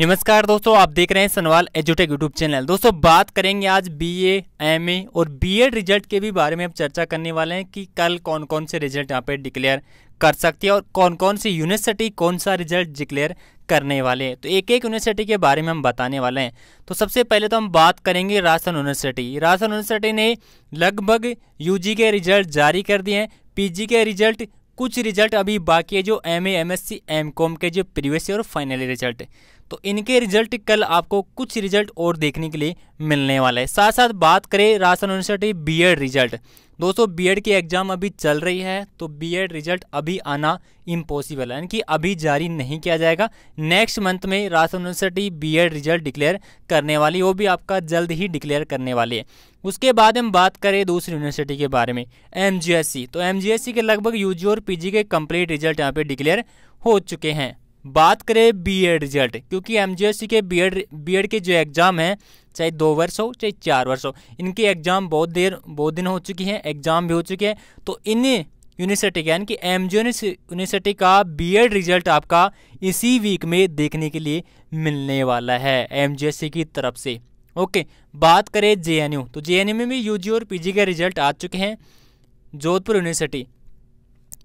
नमस्कार दोस्तों आप देख रहे हैं सनवाल एजुटेक यूट्यूब चैनल दोस्तों बात करेंगे आज बीए, एमए और बीएड रिजल्ट के भी बारे में अब चर्चा करने वाले हैं कि कल कौन कौन से रिजल्ट यहाँ पे डिक्लेयर कर सकती है और कौन कौन सी यूनिवर्सिटी कौन सा रिजल्ट डिक्लेयर करने वाले हैं तो एक एक यूनिवर्सिटी के बारे में हम बताने वाले हैं तो सबसे पहले तो हम बात करेंगे राजस्थान यूनिवर्सिटी राजस्थान यूनिवर्सिटी ने लगभग यू के रिजल्ट जारी कर दिए हैं पी के रिजल्ट कुछ रिजल्ट अभी बाकी है जो M A M S C M com के जो प्रीवियस और फाइनल रिजल्ट तो इनके रिजल्ट कल आपको कुछ रिजल्ट और देखने के लिए मिलने वाला है साथ साथ बात करें Rajasthan university B Ed result दोस्तों बी एड की एग्ज़ाम अभी चल रही है तो बी एड रिजल्ट अभी आना इम्पॉसिबल है यानी कि अभी जारी नहीं किया जाएगा नेक्स्ट मंथ में Rajasthan university B Ed result declare करने वाली वो भी आपका जल्द ही डिक्लेयर करने वाली है उसके बाद हम बात करें दूसरी यूनिवर्सिटी के बारे में एम तो एम के लगभग यू और पी के कम्प्लीट रिजल्ट यहाँ पर डिक्लेयर हो चुके हैं बात करें बी रिजल्ट क्योंकि एम के बी एड के जो एग्ज़ाम हैं चाहे दो वर्ष हो चाहे चार वर्ष हो इनके एग्ज़ाम बहुत देर बहुत दिन हो चुकी हैं एग्ज़ाम भी हो चुके हैं तो इन यूनिवर्सिटी के यानी कि एम यूनिवर्सिटी का बी रिजल्ट आपका इसी वीक में देखने के लिए मिलने वाला है एम की तरफ से ओके बात करें जे तो जे में भी यू और पी के रिजल्ट आ चुके हैं जोधपुर यूनिवर्सिटी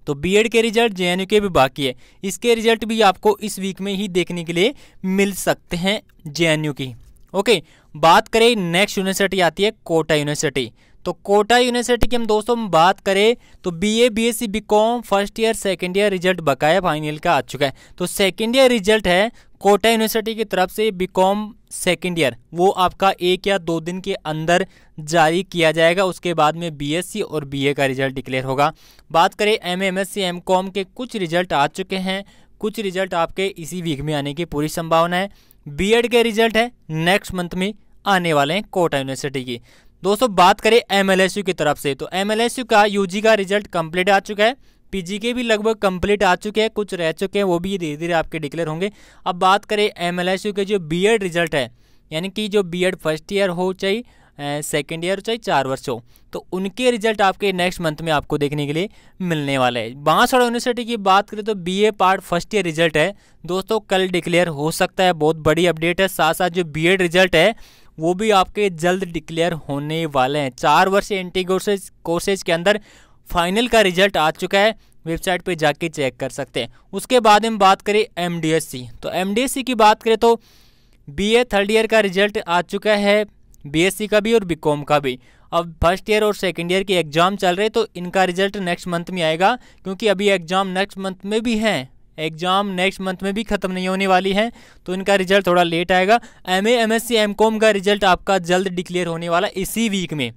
तो बी के रिजल्ट जे के भी बाकी है इसके रिजल्ट भी आपको इस वीक में ही देखने के लिए मिल सकते हैं जे की ओके बात करें नेक्स्ट यूनिवर्सिटी आती है कोटा यूनिवर्सिटी तो कोटा यूनिवर्सिटी की हम दोस्तों हम बात करें तो BA BSc BCom first year second year result बकाया फाइनल का आ चुका है तो सेकेंड ईयर रिजल्ट है कोटा यूनिवर्सिटी की तरफ से बीकॉम सेकेंड ईयर वो आपका एक या दो दिन के अंदर जारी किया जाएगा उसके बाद में बीएससी और बीए का रिजल्ट डिक्लेयर होगा बात करें M M S C M com के कुछ रिजल्ट आ चुके हैं कुछ रिजल्ट आपके इसी वीक में आने की पूरी संभावना है बीएड के रिजल्ट है नेक्स्ट मंथ में आने वाले हैं कोटा यूनिवर्सिटी की दोस्तों बात करें एम की तरफ से तो एम का यू का रिजल्ट कंप्लीट आ चुका है पीजी के भी लगभग कंप्लीट आ चुके हैं कुछ रह चुके हैं वो भी धीरे धीरे आपके डिक्लेयर होंगे अब बात करें एम के जो बी रिजल्ट है यानी कि जो बी फर्स्ट ईयर हो चाहे सेकेंड ईयर चाहे चार वर्ष हो तो उनके रिजल्ट आपके नेक्स्ट मंथ में आपको देखने के लिए मिलने वाले हैं बांसवाड़ा यूनिवर्सिटी की बात करें तो BA part first year result है दोस्तों कल डिक्लेयर हो सकता है बहुत बड़ी अपडेट है साथ साथ जो बीएड रिजल्ट है वो भी आपके जल्द डिक्लेयर होने वाले हैं चार वर्ष एंटी टी कोर्सेज के अंदर फाइनल का रिजल्ट आ चुका है वेबसाइट पे जाके चेक कर सकते हैं उसके बाद हम बात करें एम तो एम की बात करें तो बी थर्ड ईयर का रिजल्ट आ चुका है बी का भी और बी का भी अब फर्स्ट ईयर और सेकेंड ईयर के एग्ज़ाम चल रहे तो इनका रिजल्ट नेक्स्ट मंथ में आएगा क्योंकि अभी एग्ज़ाम नेक्स्ट मंथ में भी हैं एग्ज़ाम नेक्स्ट मंथ में भी ख़त्म नहीं होने वाली है तो इनका रिजल्ट थोड़ा लेट आएगा M A M S C M com का रिजल्ट आपका जल्द डिक्लेयर होने वाला इसी वीक में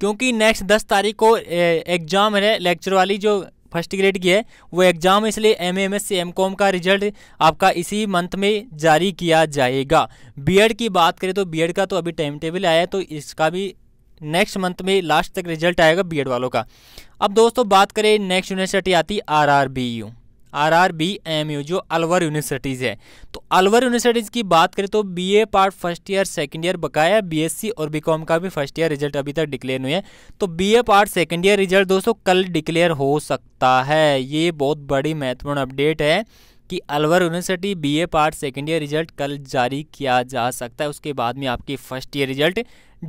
क्योंकि नेक्स्ट दस तारीख को एग्ज़ाम है लेक्चर वाली जो फर्स्ट ग्रेड की है वो एग्ज़ाम इसलिए M M S C M com का रिजल्ट आपका इसी मंथ में जारी किया जाएगा बीएड e की बात करें तो बीएड e का तो अभी टाइम टेबल आया है तो इसका भी नेक्स्ट मंथ में लास्ट तक रिजल्ट आएगा बीएड e वालों का अब दोस्तों बात करें नेक्स्ट यूनिवर्सिटी आती R R B U R R B M U जो अलवर यूनिवर्सिटीज़ है तो अलवर यूनिवर्सिटीज़ की बात करें तो B A part first year second year बकाया बी एस सी और बी कॉम का भी फर्स्ट ईयर रिजल्ट अभी तक डिक्लेयर नहीं है तो B A part second year result दोस्तों कल डिक्लेयर हो सकता है ये बहुत बड़ी महत्वपूर्ण अपडेट है कि Alwar university A part second year result कल जारी किया जा सकता है उसके बाद में आपकी फर्स्ट ईयर रिजल्ट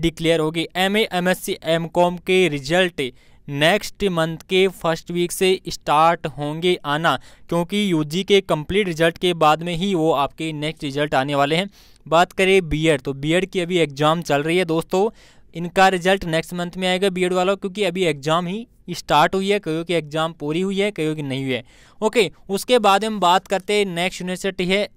डिक्लेयर होगी M A M S C M com के रिजल्ट नेक्स्ट मंथ के फर्स्ट वीक से स्टार्ट होंगे आना क्योंकि यूजी के कंप्लीट रिजल्ट के बाद में ही वो आपके नेक्स्ट रिजल्ट आने वाले हैं बात करें बीएड e तो बीएड e की अभी एग्ज़ाम चल रही है दोस्तों इनका रिजल्ट नेक्स्ट मंथ में आएगा बीएड e वालों क्योंकि अभी एग्ज़ाम ही स्टार्ट हुई है कहीं की एग्ज़ाम पूरी हुई है कहीं की नहीं हुई है ओके उसके बाद हम बात करते हैं नेक्स्ट यूनिवर्सिटी है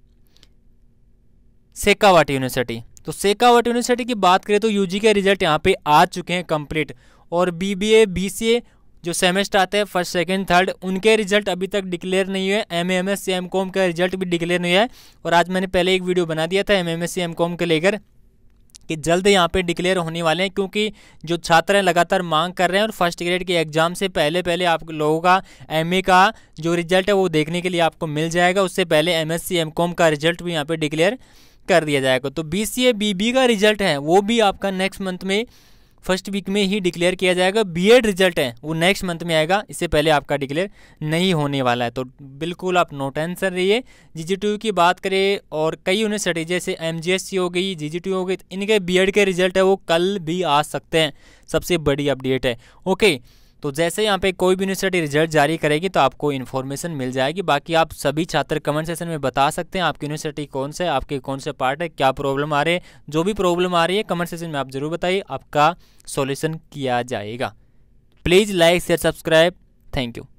सेकावट यूनिवर्सिटी तो सेकावट यूनिवर्सिटी की बात करें तो यूजी के रिजल्ट यहाँ पे आ चुके हैं कंप्लीट और B B A B C A जो सेमेस्टर आते हैं फर्स्ट सेकेंड थर्ड उनके रिजल्ट अभी तक डिक्लेयर नहीं हुए M M S C M com का रिजल्ट भी डिक्लेयर नहीं हुआ है और आज मैंने पहले एक वीडियो बना दिया था M M S C M com को लेकर कि जल्द यहाँ पे डिक्लेयर होने वाले हैं क्योंकि जो छात्र हैं लगातार मांग कर रहे हैं और फर्स्ट ग्रेड के एग्ज़ाम से पहले पहले आप लोगों का ए का जो रिजल्ट है वो देखने के लिए आपको मिल जाएगा उससे पहले एम कॉम का रिजल्ट भी यहाँ पे डिक्लेयर कर दिया जाएगा तो बी सी बी का रिजल्ट है वो भी आपका नेक्स्ट मंथ में फर्स्ट वीक में ही डिक्लेयर किया जाएगा बीएड रिजल्ट है वो नेक्स्ट मंथ में आएगा इससे पहले आपका डिक्लेयर नहीं होने वाला है तो बिल्कुल आप नो टेंसर रहिए जी जी की बात करें और कई उन्हें यूनिवर्सिटी जैसे एम हो गई जी हो गई तो इनके बी के रिजल्ट है वो कल भी आ सकते हैं सबसे बड़ी अपडेट है ओके तो जैसे यहाँ पे कोई भी यूनिवर्सिटी रिजल्ट जारी करेगी तो आपको इन्फॉर्मेशन मिल जाएगी बाकी आप सभी छात्र कमेंट सेशन में बता सकते हैं आपकी यूनिवर्सिटी कौन से आपके कौन से पार्ट है क्या प्रॉब्लम आ रही है जो भी प्रॉब्लम आ रही है कमेंट सेशन में आप ज़रूर बताइए आपका सोल्यूशन किया जाएगा please like share subscribe thank you